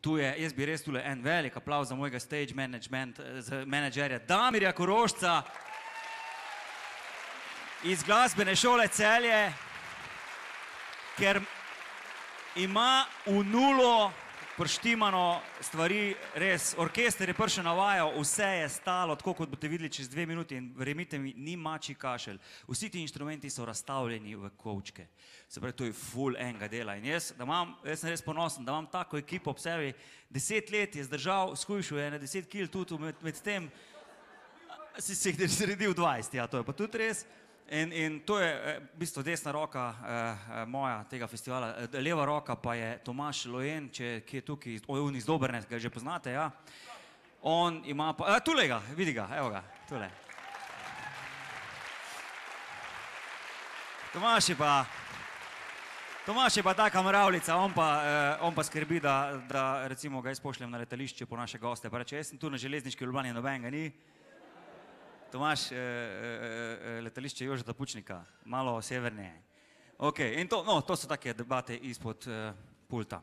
Tu je, jaz bi res tukaj en velik aplauz za mojega stage managerja, eh, Damirja Korošca iz glasbene šole celje, ker ima v nulo prštimano stvari, res. Orkester je prišel na vajo, vse je stalo, tako kot boste videli čez dve minuti in verjemite mi, ni mači kašel. Vsi ti inštrumenti so razstavljeni v kočke. Se pravi, to je full enega dela. In jaz, imam, jaz sem res ponosen, da imam tako ekipo ob sebi. Deset let je zdržal, skušal je na deset kil tudi med, med tem, si se jih sredil v dvajset, ja, to je pa tudi res. In, in to je eh, v bistvu desna roka eh, eh moja tega festivala, eh, leva roka pa je Tomaš Lojen, če, ki je tukaj, ojun iz Dobrne, ki ga že poznate. Ja? On ima pa, eh, tu le ga, vidi ga, evo ga, tu le. Tomaš je pa. Tomaš je pa ta kamaravljica, on, eh, on pa skrbi, da, da recimo ga izpošljem na letališče po naše goste. Pa reče, jaz sem tu na železniški urbani, nobenega ni. Tomaš, eh, eh, letališče Južna Pučnika, malo severneje. Okay, in to, no, to so take debate izpod uh, pulta.